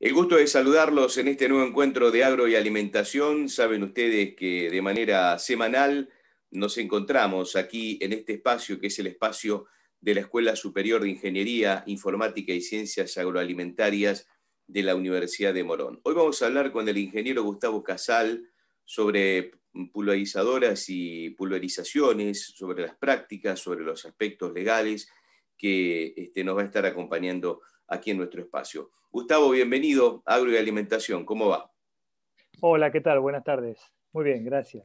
El gusto de saludarlos en este nuevo encuentro de agro y alimentación. Saben ustedes que de manera semanal nos encontramos aquí en este espacio que es el espacio de la Escuela Superior de Ingeniería, Informática y Ciencias Agroalimentarias de la Universidad de Morón. Hoy vamos a hablar con el ingeniero Gustavo Casal sobre pulverizadoras y pulverizaciones, sobre las prácticas, sobre los aspectos legales que este, nos va a estar acompañando aquí en nuestro espacio. Gustavo, bienvenido a Agro y Alimentación, ¿cómo va? Hola, ¿qué tal? Buenas tardes. Muy bien, gracias.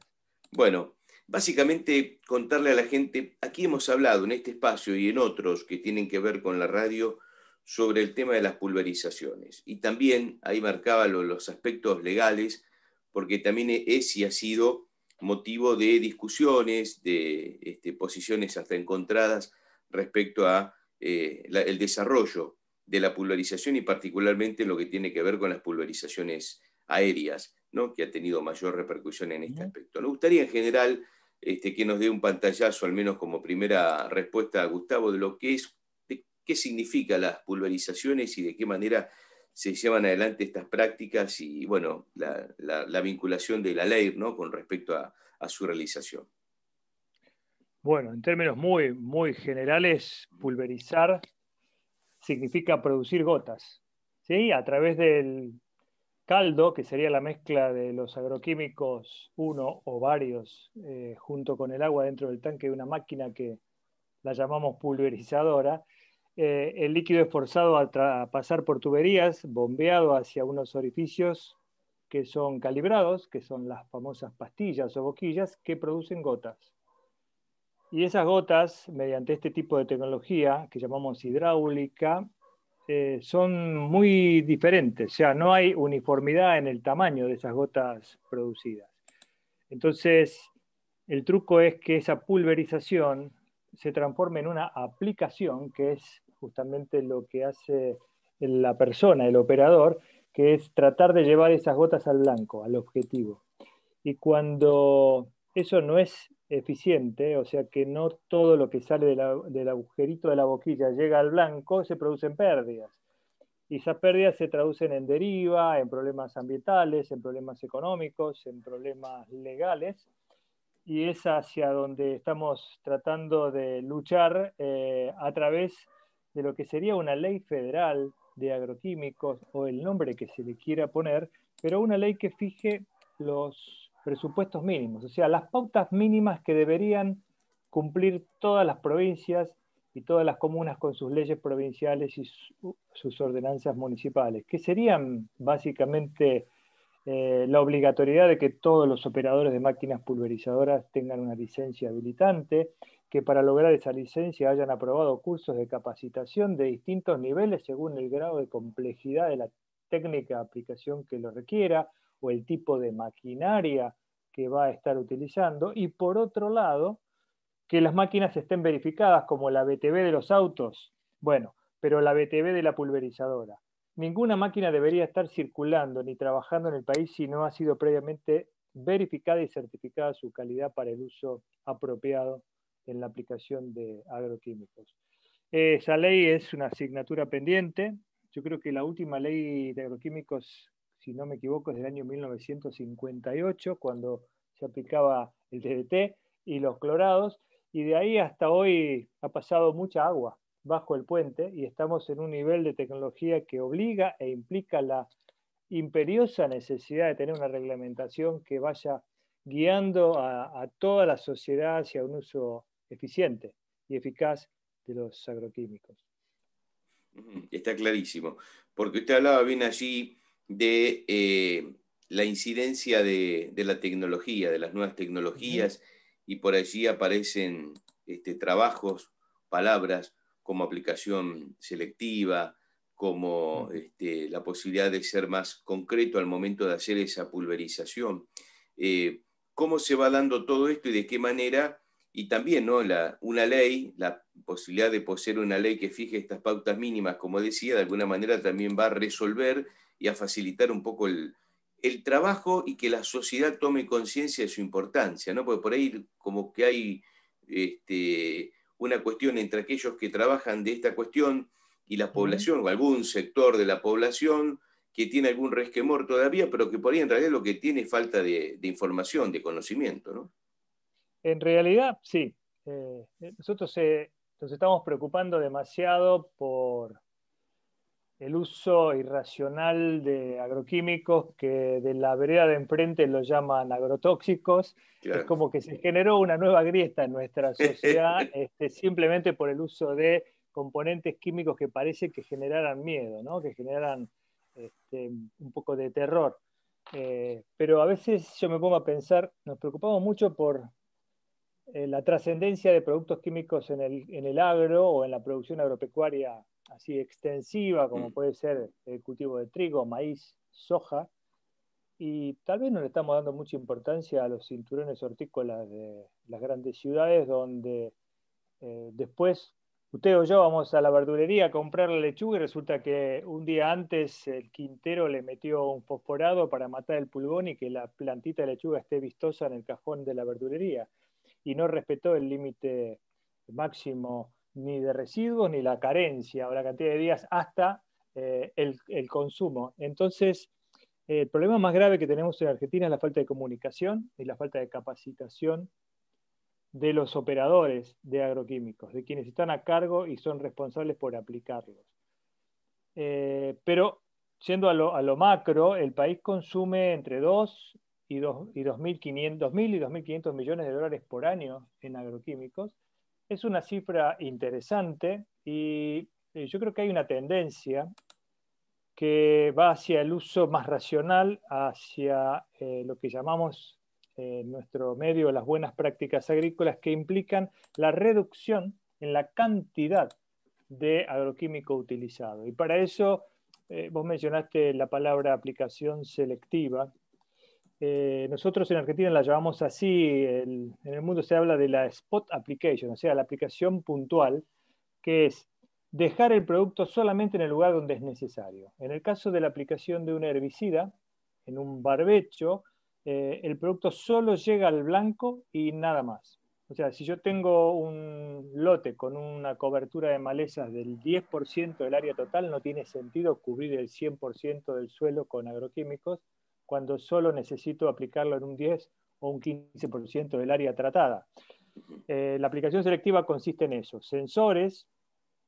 Bueno, básicamente contarle a la gente, aquí hemos hablado en este espacio y en otros que tienen que ver con la radio sobre el tema de las pulverizaciones. Y también ahí marcaba los aspectos legales, porque también es y ha sido motivo de discusiones, de este, posiciones hasta encontradas respecto al eh, desarrollo de la pulverización y particularmente lo que tiene que ver con las pulverizaciones aéreas, ¿no? que ha tenido mayor repercusión en este aspecto. Me gustaría en general este, que nos dé un pantallazo, al menos como primera respuesta a Gustavo, de lo que es, qué significa las pulverizaciones y de qué manera se llevan adelante estas prácticas y bueno, la, vinculación de la ley ¿no? con respecto a, su realización. Bueno, en términos muy, muy generales, pulverizar significa producir gotas, ¿sí? a través del caldo, que sería la mezcla de los agroquímicos, uno o varios, eh, junto con el agua dentro del tanque de una máquina que la llamamos pulverizadora, eh, el líquido es forzado a pasar por tuberías, bombeado hacia unos orificios que son calibrados, que son las famosas pastillas o boquillas, que producen gotas. Y esas gotas, mediante este tipo de tecnología que llamamos hidráulica, eh, son muy diferentes, o sea, no hay uniformidad en el tamaño de esas gotas producidas. Entonces, el truco es que esa pulverización se transforme en una aplicación, que es justamente lo que hace la persona, el operador, que es tratar de llevar esas gotas al blanco, al objetivo. Y cuando eso no es eficiente, o sea que no todo lo que sale del agujerito de la boquilla llega al blanco, se producen pérdidas. Y esas pérdidas se traducen en deriva, en problemas ambientales, en problemas económicos, en problemas legales. Y es hacia donde estamos tratando de luchar eh, a través de lo que sería una ley federal de agroquímicos o el nombre que se le quiera poner, pero una ley que fije los presupuestos mínimos, o sea, las pautas mínimas que deberían cumplir todas las provincias y todas las comunas con sus leyes provinciales y sus ordenanzas municipales, que serían básicamente eh, la obligatoriedad de que todos los operadores de máquinas pulverizadoras tengan una licencia habilitante, que para lograr esa licencia hayan aprobado cursos de capacitación de distintos niveles según el grado de complejidad de la técnica de aplicación que lo requiera, o el tipo de maquinaria que va a estar utilizando. Y por otro lado, que las máquinas estén verificadas como la BTV de los autos, bueno, pero la BTV de la pulverizadora. Ninguna máquina debería estar circulando ni trabajando en el país si no ha sido previamente verificada y certificada su calidad para el uso apropiado en la aplicación de agroquímicos. esa ley es una asignatura pendiente. Yo creo que la última ley de agroquímicos si no me equivoco, es del año 1958, cuando se aplicaba el DDT y los clorados, y de ahí hasta hoy ha pasado mucha agua bajo el puente y estamos en un nivel de tecnología que obliga e implica la imperiosa necesidad de tener una reglamentación que vaya guiando a, a toda la sociedad hacia un uso eficiente y eficaz de los agroquímicos. Está clarísimo, porque usted hablaba bien allí de eh, la incidencia de, la tecnología, de las nuevas tecnologías, y por allí aparecen este, trabajos, palabras como aplicación selectiva, como este, la posibilidad de ser más concreto al momento de hacer esa pulverización. Eh, ¿Cómo se va dando todo esto y de qué manera? Y también ¿no? la, una ley, la posibilidad de poseer una ley que fije estas pautas mínimas, como decía, de alguna manera también va a resolver y a facilitar un poco el, trabajo y que la sociedad tome conciencia de su importancia, ¿no? Porque por ahí como que hay este, una cuestión entre aquellos que trabajan de esta cuestión y la población o algún sector de la población que tiene algún resquemor todavía, pero que por ahí en realidad lo que tiene es falta de, información, de conocimiento, ¿no? En realidad, sí. Eh, nosotros eh, nos estamos preocupando demasiado por el uso irracional de agroquímicos que de la vereda de enfrente lo llaman agrotóxicos. Es como que se generó una nueva grieta en nuestra sociedad este, simplemente por el uso de componentes químicos que parece que generaran miedo, que generaran este, un poco de terror. Eh, pero a veces yo me pongo a pensar, nos preocupamos mucho por eh, la trascendencia de productos químicos en el, en el agro o en la producción agropecuaria así extensiva como mm. puede ser el cultivo de trigo, maíz, soja, y tal vez no le estamos dando mucha importancia a los cinturones hortícolas de las grandes ciudades donde eh, después usted o yo vamos a la verdulería a comprar la lechuga y resulta que un día antes el quintero le metió un fosforado para matar el pulgón y que la plantita de lechuga esté vistosa en el cajón de la verdulería y no respetó el límite máximo ni de residuos, ni la carencia o la cantidad de días hasta eh, el, consumo. Entonces, eh, el problema más grave que tenemos en Argentina es la falta de comunicación y la falta de capacitación de los operadores de agroquímicos, de quienes están a cargo y son responsables por aplicarlos. Eh, pero, siendo a lo, macro, el país consume entre 2 y, y 2.500 millones de dólares por año en agroquímicos, es una cifra interesante y eh, yo creo que hay una tendencia que va hacia el uso más racional, hacia eh, lo que llamamos eh, en nuestro medio las buenas prácticas agrícolas, que implican la reducción en la cantidad de agroquímico utilizado. Y para eso vos mencionaste la palabra aplicación selectiva eh, nosotros en Argentina la llamamos así, en el mundo se habla de la spot application, o sea, la aplicación puntual, que es dejar el producto solamente en el lugar donde es necesario. En el caso de la aplicación de un herbicida, en un barbecho, eh, el producto solo llega al blanco y nada más. O sea, si yo tengo un lote con una cobertura de malezas del 10% del área total, no tiene sentido cubrir el 100% del suelo con agroquímicos, cuando solo necesito aplicarlo en un 10 o un 15% del área tratada. Eh, la aplicación selectiva consiste en eso, sensores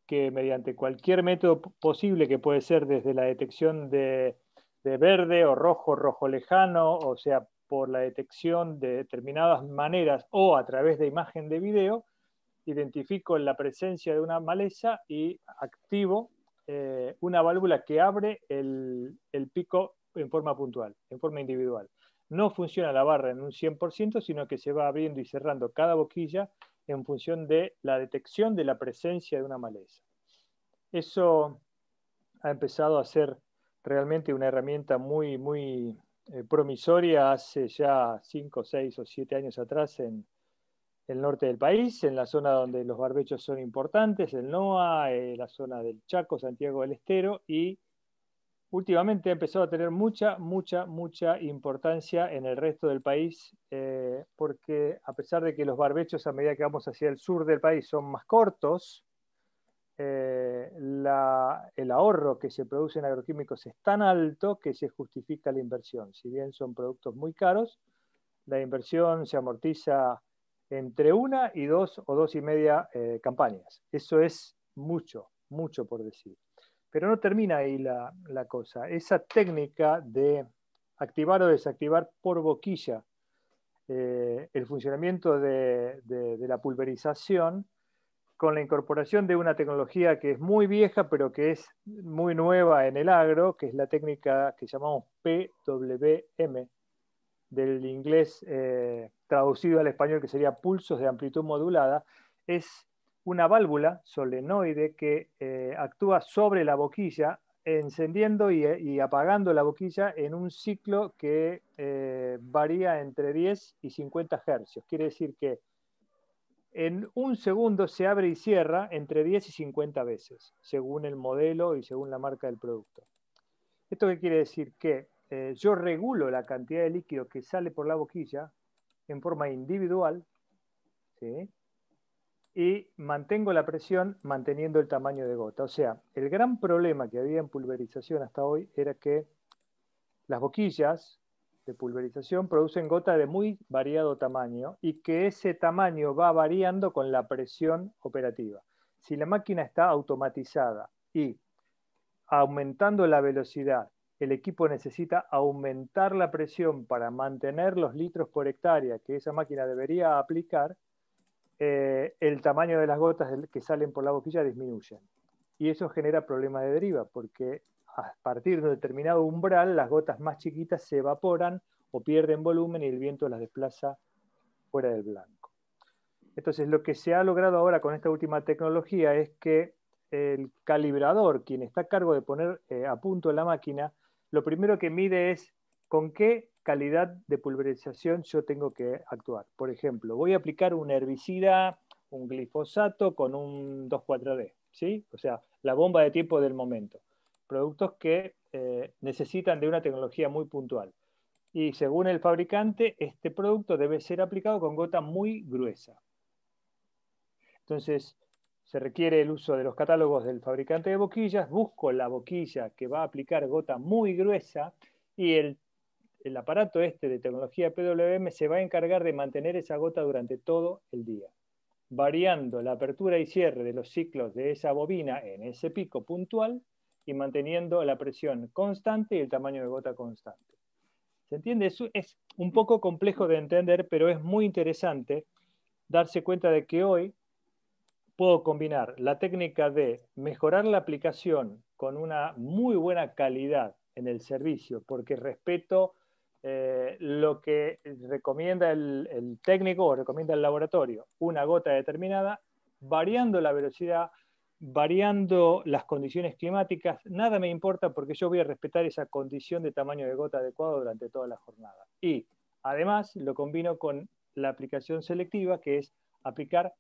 que mediante cualquier método posible, que puede ser desde la detección de, verde o rojo, rojo lejano, o sea, por la detección de determinadas maneras o a través de imagen de video, identifico la presencia de una maleza y activo eh, una válvula que abre el pico en forma puntual, en forma individual. No funciona la barra en un 100%, sino que se va abriendo y cerrando cada boquilla en función de la detección de la presencia de una maleza. Eso ha empezado a ser realmente una herramienta muy, muy eh, promisoria hace ya 5, 6 o 7 años atrás en el norte del país, en la zona donde los barbechos son importantes, el NOA, eh, la zona del Chaco, Santiago del Estero y últimamente ha empezado a tener mucha, mucha, mucha importancia en el resto del país, eh, porque a pesar de que los barbechos a medida que vamos hacia el sur del país son más cortos, eh, el ahorro que se produce en agroquímicos es tan alto que se justifica la inversión. Si bien son productos muy caros, la inversión se amortiza entre una y dos o dos y media eh, campañas. Eso es mucho, mucho por decir. Pero no termina ahí la, cosa. Esa técnica de activar o desactivar por boquilla eh, el funcionamiento de, la pulverización con la incorporación de una tecnología que es muy vieja, pero que es muy nueva en el agro, que es la técnica que llamamos PWM, del inglés eh, traducido al español, que sería pulsos de amplitud modulada, es una válvula solenoide que eh, actúa sobre la boquilla, encendiendo eh, y, apagando la boquilla en un ciclo que eh, varía entre 10 y 50 hercios. Quiere decir que en un segundo se abre y cierra entre 10 y 50 veces, según el modelo y según la marca del producto. ¿Esto qué quiere decir? Que yo regulo la cantidad de líquido que sale por la boquilla en forma individual, ¿sí? y mantengo la presión manteniendo el tamaño de gota. O sea, el gran problema que había en pulverización hasta hoy era que las boquillas de pulverización producen gota de muy variado tamaño y que ese tamaño va variando con la presión operativa. Si la máquina está automatizada y aumentando la velocidad, el equipo necesita aumentar la presión para mantener los litros por hectárea que esa máquina debería aplicar, eh, el tamaño de las gotas que salen por la boquilla disminuyen. Y eso genera problemas de deriva, porque a partir de un determinado umbral, las gotas más chiquitas se evaporan o pierden volumen y el viento las desplaza fuera del blanco. Entonces, lo que se ha logrado ahora con esta última tecnología es que el calibrador, quien está a cargo de poner eh, a punto la máquina, lo primero que mide es con qué calidad de pulverización yo tengo que actuar. Por ejemplo, voy a aplicar un herbicida, un glifosato con un 2,4-D, ¿sí? O sea, la bomba de tiempo del momento. Productos que eh, necesitan de una tecnología muy puntual. Y según el fabricante, este producto debe ser aplicado con gota muy gruesa. Entonces, se requiere el uso de los catálogos del fabricante de boquillas, busco la boquilla que va a aplicar gota muy gruesa y el el aparato este de tecnología PWM se va a encargar de mantener esa gota durante todo el día, variando la apertura y cierre de los ciclos de esa bobina en ese pico puntual y manteniendo la presión constante y el tamaño de gota constante. ¿Se entiende? es un poco complejo de entender, pero es muy interesante darse cuenta de que hoy puedo combinar la técnica de mejorar la aplicación con una muy buena calidad en el servicio, porque respeto eh, lo que recomienda el, técnico o recomienda el laboratorio, una gota determinada, variando la velocidad, variando las condiciones climáticas, nada me importa porque yo voy a respetar esa condición de tamaño de gota adecuado durante toda la jornada. Y además lo combino con la aplicación selectiva, que es aplicar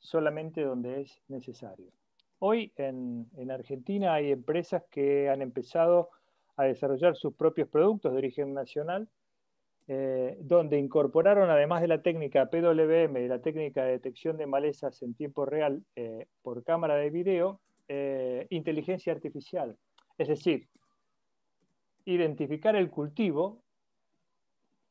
solamente donde es necesario. Hoy en, en Argentina hay empresas que han empezado a desarrollar sus propios productos de origen nacional, eh, donde incorporaron, además de la técnica PWM y la técnica de detección de malezas en tiempo real eh, por cámara de video, eh, inteligencia artificial. Es decir, identificar el cultivo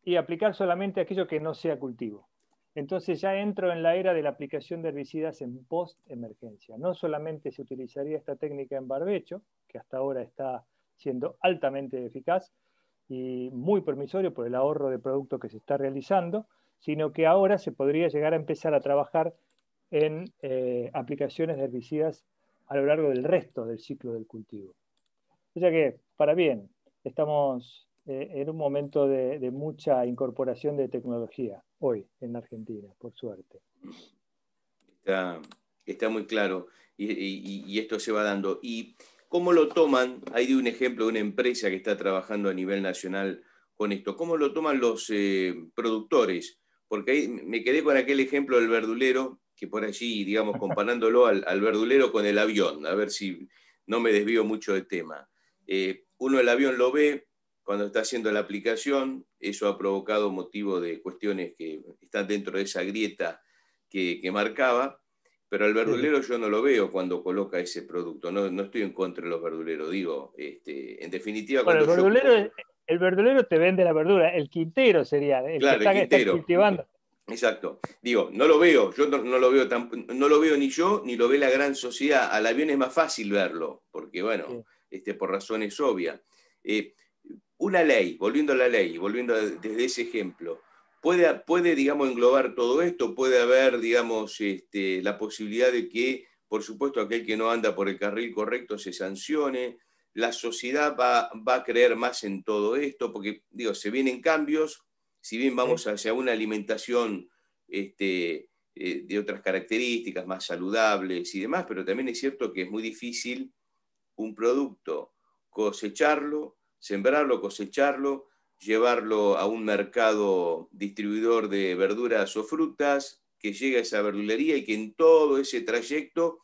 y aplicar solamente aquello que no sea cultivo. Entonces ya entro en la era de la aplicación de herbicidas en post-emergencia. No solamente se utilizaría esta técnica en barbecho, que hasta ahora está siendo altamente eficaz y muy permisorio por el ahorro de producto que se está realizando, sino que ahora se podría llegar a empezar a trabajar en eh, aplicaciones de herbicidas a lo largo del resto del ciclo del cultivo. O sea que, para bien, estamos eh, en un momento de, mucha incorporación de tecnología hoy en Argentina, por suerte. Está, muy claro y, y, esto se va dando. Y ¿Cómo lo toman? Hay de un ejemplo de una empresa que está trabajando a nivel nacional con esto. ¿Cómo lo toman los eh, productores? Porque ahí me quedé con aquel ejemplo del verdulero, que por allí, digamos, comparándolo al, verdulero con el avión, a ver si no me desvío mucho del tema. Eh, uno el avión lo ve cuando está haciendo la aplicación, eso ha provocado motivo de cuestiones que están dentro de esa grieta que marcaba, pero al verdulero yo no lo veo cuando coloca ese producto. No, estoy en contra de los verduleros, digo. Este, en definitiva, bueno, el verdulero, el verdulero te vende la verdura, el quintero sería, claro, quintero. cultivando. Exacto. Digo, no lo veo, yo no, lo veo no lo veo ni yo, ni lo ve la gran sociedad. Al avión es más fácil verlo, porque bueno, este, por razones obvias. Eh, una ley, volviendo a la ley, volviendo desde ese ejemplo Puede, digamos, englobar todo esto, puede haber, digamos, este, la posibilidad de que, por supuesto, aquel que no anda por el carril correcto se sancione, la sociedad va, a creer más en todo esto, porque, digo, se vienen cambios, si bien vamos hacia una alimentación este, eh, de otras características, más saludables y demás, pero también es cierto que es muy difícil un producto, cosecharlo, sembrarlo, cosecharlo, llevarlo a un mercado distribuidor de verduras o frutas, que llegue a esa verdulería y que en todo ese trayecto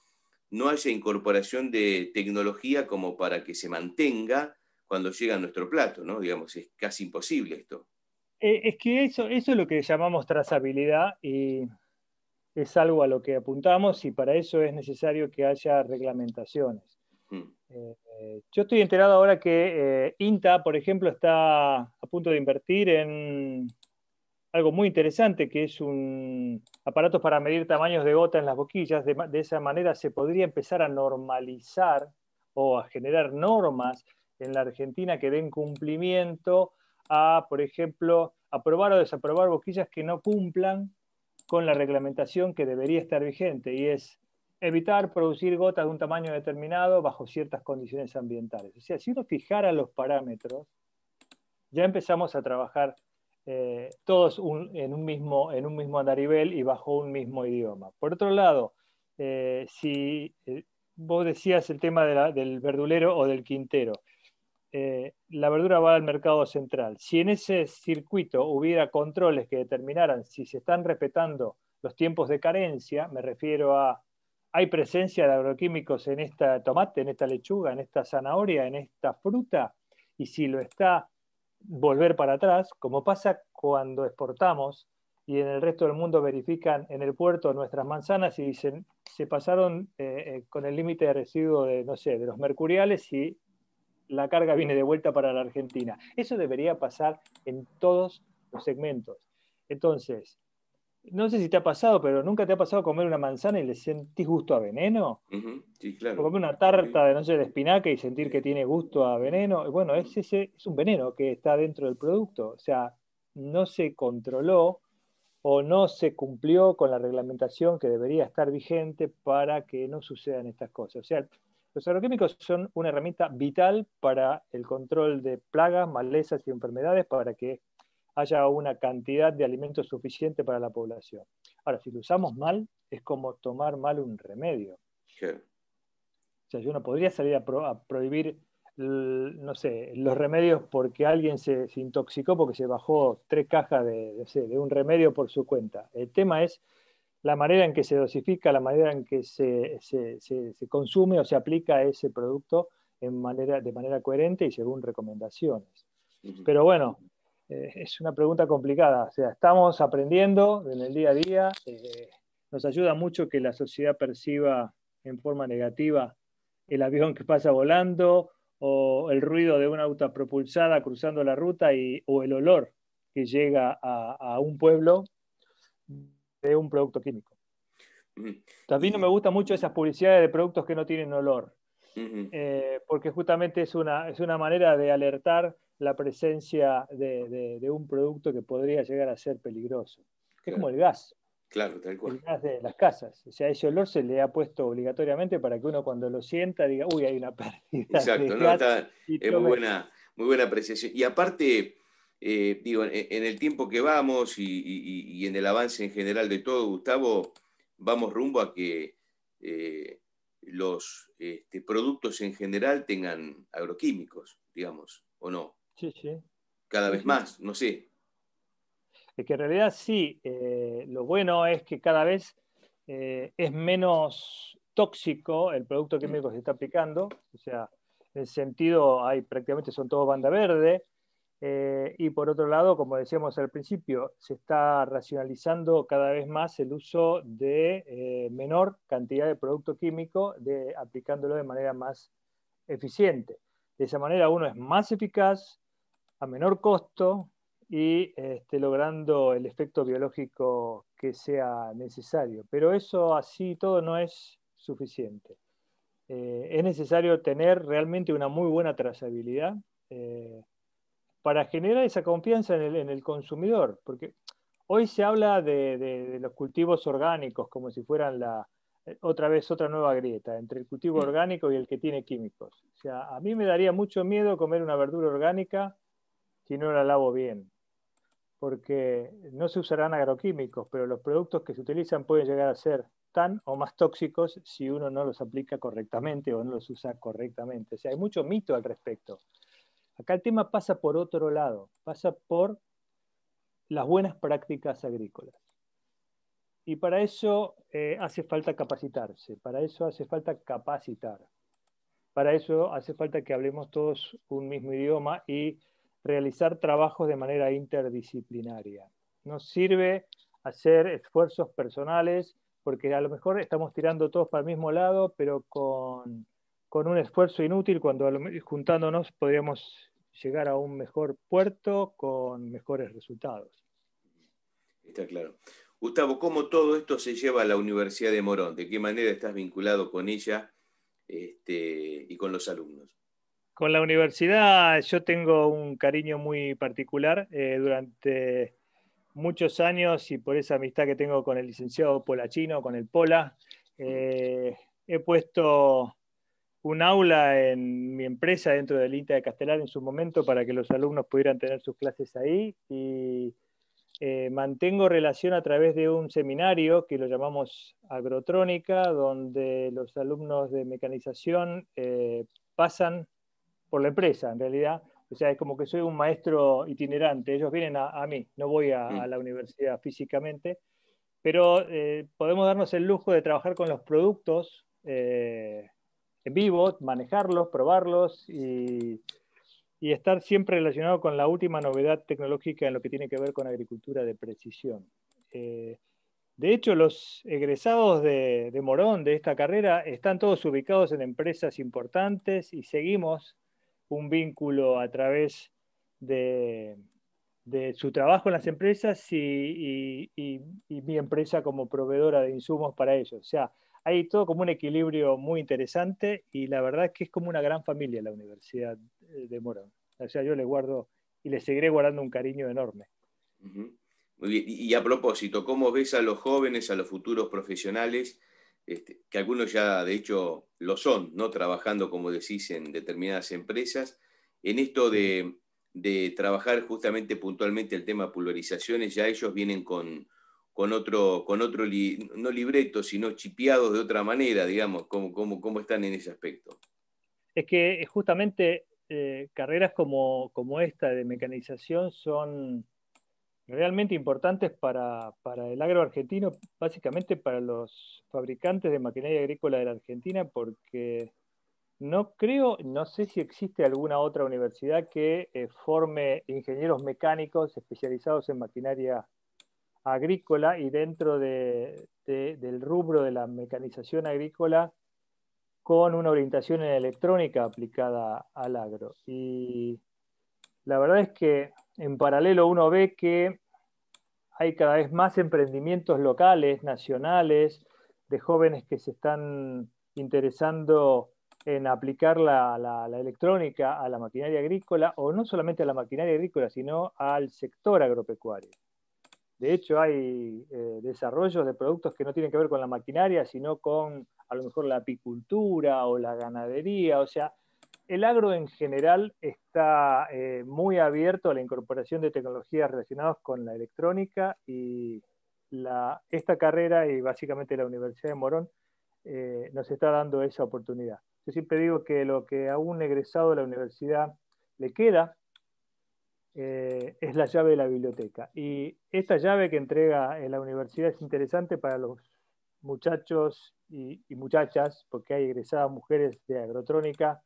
no haya incorporación de tecnología como para que se mantenga cuando llega a nuestro plato, ¿no? Digamos, es casi imposible esto. Eh, es que eso, eso es lo que llamamos trazabilidad y es algo a lo que apuntamos y para eso es necesario que haya reglamentaciones. Mm. Eh, yo estoy enterado ahora que eh, INTA, por ejemplo, está a punto de invertir en algo muy interesante, que es un aparato para medir tamaños de gota en las boquillas. De, de esa manera se podría empezar a normalizar o a generar normas en la Argentina que den cumplimiento a, por ejemplo, aprobar o desaprobar boquillas que no cumplan con la reglamentación que debería estar vigente, y es evitar producir gotas de un tamaño determinado bajo ciertas condiciones ambientales. O sea, si uno fijara los parámetros, ya empezamos a trabajar eh, todos en, un mismo, en un mismo andarivel y bajo un mismo idioma. Por otro lado, eh, si eh, vos decías el tema del verdulero o del quintero, la verdura va al mercado central. Si en ese circuito hubiera controles que determinaran si se están respetando los tiempos de carencia, me refiero a hay presencia de agroquímicos en esta tomate, en esta lechuga, en esta zanahoria, en esta fruta, y si lo está, volver para atrás, como pasa cuando exportamos y en el resto del mundo verifican en el puerto nuestras manzanas y dicen, se pasaron eh, eh, con el límite de residuo de, no sé, de los mercuriales y la carga viene de vuelta para la Argentina. Eso debería pasar en todos los segmentos. Entonces, no sé si te ha pasado, pero ¿nunca te ha pasado comer una manzana y le sentís gusto a veneno? Sí, claro. O comer una tarta de, no de espinaca y sentir que tiene gusto a veneno. Bueno, es un veneno que está dentro del producto. O sea, no se controló o no se cumplió con la reglamentación que debería estar vigente para que no sucedan estas cosas. O sea, los agroquímicos son una herramienta vital para el control de plagas, malezas y enfermedades para que haya una cantidad de alimentos suficiente para la población. Ahora, si lo usamos mal, es como tomar mal un remedio. O sea, yo no podría salir a, prohibir, no sé, los remedios porque alguien se, intoxicó porque se bajó tres cajas de, un remedio por su cuenta. El tema es la manera en que se dosifica, la manera en que se, consume o se aplica ese producto en manera, de manera coherente y según recomendaciones. Pero bueno, eh, es una pregunta complicada. O sea, estamos aprendiendo en el día a día. Eh, nos ayuda mucho que la sociedad perciba en forma negativa el avión que pasa volando o el ruido de una auto propulsada cruzando la ruta y, o el olor que llega a, un pueblo de un producto químico. También no me gustan mucho esas publicidades de productos que no tienen olor, eh, porque justamente es una, es una manera de alertar la presencia de, un producto que podría llegar a ser peligroso. Que Es como el gas. Claro, tal cual. El gas de las casas. O sea, ese olor se le ha puesto obligatoriamente para que uno cuando lo sienta diga, uy, hay una pérdida. Exacto, es muy buena, muy buena apreciación. Y aparte, eh, digo, en, el tiempo que vamos y, en el avance en general de todo, Gustavo, vamos rumbo a que eh, los este, productos en general tengan agroquímicos, digamos, ¿o no? Sí, Cada vez más, no sé. Es que en realidad sí, eh, lo bueno es que cada vez eh, es menos tóxico el producto químico que se está aplicando, o sea, en sentido, hay prácticamente son todos banda verde, eh, y por otro lado, como decíamos al principio, se está racionalizando cada vez más el uso de menor cantidad de producto químico, de, aplicándolo de manera más eficiente. De esa manera uno es más eficaz, a menor costo y este, logrando el efecto biológico que sea necesario. Pero eso así todo no es suficiente. Eh, es necesario tener realmente una muy buena trazabilidad eh, para generar esa confianza en el, consumidor, porque hoy se habla de, de los cultivos orgánicos como si fueran la, eh, otra vez otra nueva grieta entre el cultivo orgánico y el que tiene químicos. O sea, a mí me daría mucho miedo comer una verdura orgánica si no la lavo bien. Porque no se usarán agroquímicos, pero los productos que se utilizan pueden llegar a ser tan o más tóxicos si uno no los aplica correctamente o no los usa correctamente. O sea, hay mucho mito al respecto. Acá el tema pasa por otro lado, pasa por las buenas prácticas agrícolas. Y para eso eh, hace falta capacitarse, para eso hace falta capacitar, para eso hace falta que hablemos todos un mismo idioma y realizar trabajos de manera interdisciplinaria. Nos sirve hacer esfuerzos personales, porque a lo mejor estamos tirando todos para el mismo lado, pero con, un esfuerzo inútil, cuando juntándonos podríamos llegar a un mejor puerto con mejores resultados. Está claro. Gustavo, ¿cómo todo esto se lleva a la Universidad de Morón? ¿De qué manera estás vinculado con ella este, y con los alumnos? Con la universidad yo tengo un cariño muy particular. Eh, durante muchos años y por esa amistad que tengo con el licenciado Polachino, con el Pola, eh, he puesto un aula en mi empresa dentro del INTA de Castelar en su momento para que los alumnos pudieran tener sus clases ahí y eh, mantengo relación a través de un seminario que lo llamamos Agrotrónica, donde los alumnos de mecanización pasan por la empresa, en realidad. O sea, es como que soy un maestro itinerante. Ellos vienen a, mí, no voy mm. a, la universidad físicamente, pero eh, podemos darnos el lujo de trabajar con los productos eh, en vivo, manejarlos, probarlos y, estar siempre relacionado con la última novedad tecnológica en lo que tiene que ver con agricultura de precisión. Eh, de hecho, los egresados de, de, Morón de esta carrera están todos ubicados en empresas importantes y seguimos un vínculo a través de, su trabajo en las empresas y, mi empresa como proveedora de insumos para ellos. O sea, hay todo como un equilibrio muy interesante y la verdad es que es como una gran familia la Universidad de Morón. O sea, yo le guardo y le seguiré guardando un cariño enorme. Muy bien. Y a propósito, ¿cómo ves a los jóvenes, a los futuros profesionales este, que algunos ya de hecho lo son, ¿no? trabajando, como decís, en determinadas empresas, en esto de, trabajar justamente puntualmente el tema pulverizaciones, ya ellos vienen con, otro, con otro no libreto, sino chipeados de otra manera, digamos, ¿cómo, cómo, cómo están en ese aspecto? Es que eh, justamente eh, carreras como, como esta de mecanización son realmente importantes para, el agro argentino, básicamente para los fabricantes de maquinaria agrícola de la Argentina, porque no creo, no sé si existe alguna otra universidad que eh, forme ingenieros mecánicos especializados en maquinaria agrícola y dentro del rubro de la mecanización agrícola con una orientación en electrónica aplicada al agro. Y la verdad es que en paralelo uno ve que hay cada vez más emprendimientos locales, nacionales, de jóvenes que se están interesando en aplicar la, electrónica a la maquinaria agrícola, o no solamente a la maquinaria agrícola, sino al sector agropecuario. De hecho, hay eh, desarrollos de productos que no tienen que ver con la maquinaria, sino con a lo mejor la apicultura o la ganadería, o sea, el agro en general está eh, muy abierto a la incorporación de tecnologías relacionadas con la electrónica y esta carrera y básicamente la Universidad de Morón eh, nos está dando esa oportunidad. Yo siempre digo que lo que a un egresado de la universidad le queda eh, es la llave de la biblioteca. Y esta llave que entrega la universidad es interesante para los muchachos y, y muchachas, porque hay egresadas mujeres de agrotrónica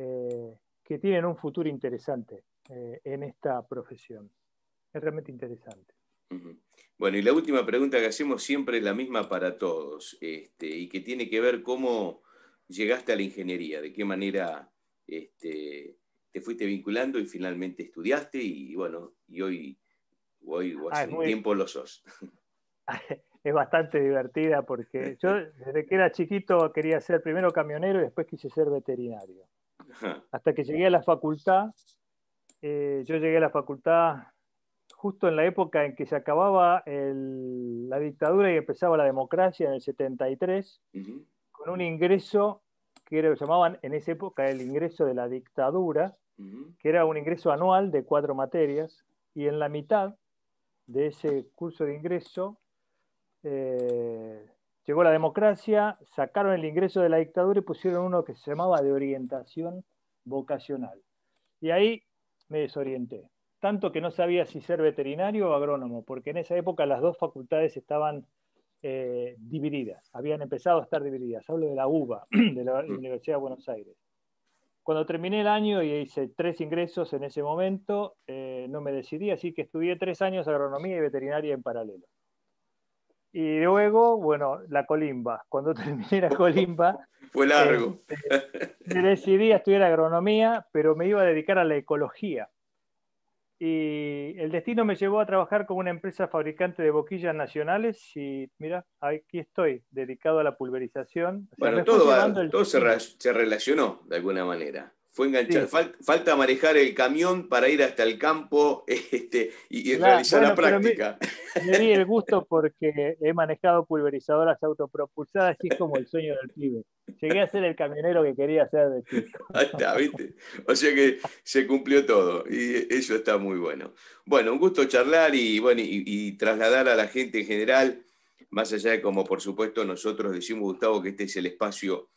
eh, que tienen un futuro interesante eh, en esta profesión. Es realmente interesante. Bueno, y la última pregunta que hacemos siempre es la misma para todos, este, y que tiene que ver cómo llegaste a la ingeniería, de qué manera este, te fuiste vinculando y finalmente estudiaste, y, bueno, y hoy, o ah, hace un tiempo lo sos. es bastante divertida porque yo desde que era chiquito quería ser primero camionero y después quise ser veterinario. hasta que llegué a la facultad. Eh, yo llegué a la facultad justo en la época en que se acababa la dictadura y empezaba la democracia en el 73, con un ingreso que lo llamaban en esa época el ingreso de la dictadura, que era un ingreso anual de cuatro materias, y en la mitad de ese curso de ingreso eh, Llegó la democracia, sacaron el ingreso de la dictadura y pusieron uno que se llamaba de orientación vocacional. Y ahí me desorienté, tanto que no sabía si ser veterinario o agrónomo, porque en esa época las dos facultades estaban eh, divididas, habían empezado a estar divididas. Hablo de la UBA, de la Universidad de Buenos Aires. Cuando terminé el año y hice tres ingresos en ese momento, eh, no me decidí, así que estudié tres años agronomía y veterinaria en paralelo. Y luego, bueno, la colimba. Cuando terminé la colimba... Fue largo. Este, decidí estudiar agronomía, pero me iba a dedicar a la ecología. Y el destino me llevó a trabajar con una empresa fabricante de boquillas nacionales y mira, aquí estoy, dedicado a la pulverización. bueno, todo, se relacionó de alguna manera fue enganchar. falta manejar el camión para ir hasta el campo este, y, realizar la práctica. Me, di el gusto porque he manejado pulverizadoras autopropulsadas así como el sueño del pibe. Llegué a ser el camionero que quería ser de chico. Ahí está, ¿viste? O sea que se cumplió todo y eso está muy bueno. Bueno, un gusto charlar y, bueno, y trasladar a la gente en general, más allá de como por supuesto nosotros decimos, Gustavo, que este es el espacio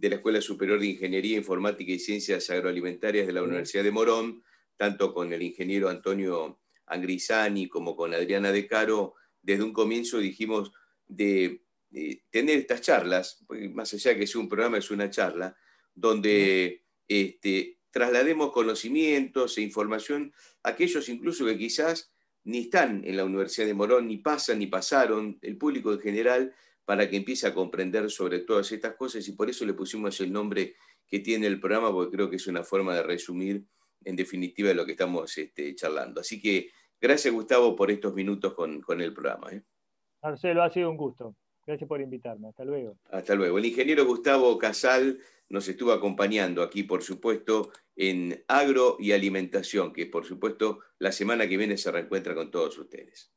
de la Escuela Superior de Ingeniería Informática y Ciencias Agroalimentarias de la Universidad de Morón, tanto con el ingeniero Antonio Angrisani como con Adriana De Caro, desde un comienzo dijimos de, tener estas charlas, más allá que sea un programa, es una charla, donde este, traslademos conocimientos e información a aquellos incluso que quizás ni están en la Universidad de Morón, ni pasan, ni pasaron, el público en general, para que empiece a comprender sobre todas estas cosas y por eso le pusimos el nombre que tiene el programa, porque creo que es una forma de resumir en definitiva lo que estamos este, charlando. Así que gracias Gustavo por estos minutos con, el programa. ¿eh? Marcelo, ha sido un gusto. Gracias por invitarme. Hasta luego. Hasta luego. El ingeniero Gustavo Casal nos estuvo acompañando aquí, por supuesto, en agro y alimentación, que por supuesto la semana que viene se reencuentra con todos ustedes.